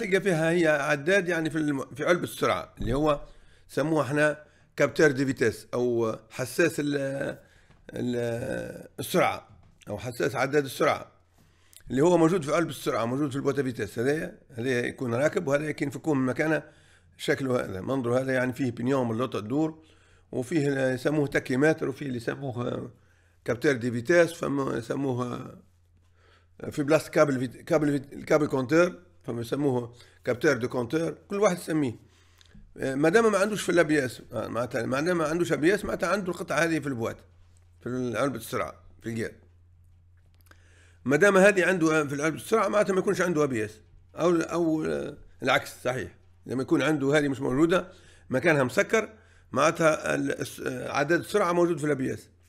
تلقى فيها هي عداد يعني في الم... في علبة السرعة اللي هو سموه احنا كابتر دي فيتيس او حساس ال... ال... السرعة او حساس عداد السرعة اللي هو موجود في علب السرعه موجود في البوتا فيتيس هذايا هذايا يكون راكب وهذا يكون من مكانه شكله هذا منظره هذا يعني فيه بنيوم اللوطه تدور وفيه يسموه تاكيماتر وفيه اللي يسموه كابتر دي فيتيس فما يسموه في بلاصه كابل فيت... كابل فيت... كابل كونتور فما يسموه كابتير دو كونتور كل واحد يسميه آه، ما دام ما عندوش في الابياس آه، معناتها ما دام ما عندوش ابياس معناتها عنده القطعه هذه في البوات في علبه السرعه في الجير ما دام هذه عنده في علبه السرعه معناتها ما يكونش عنده ابياس او او آه، العكس صحيح لما يكون عنده هذه مش موجوده مكانها مسكر معناتها عدد السرعه موجود في الابياس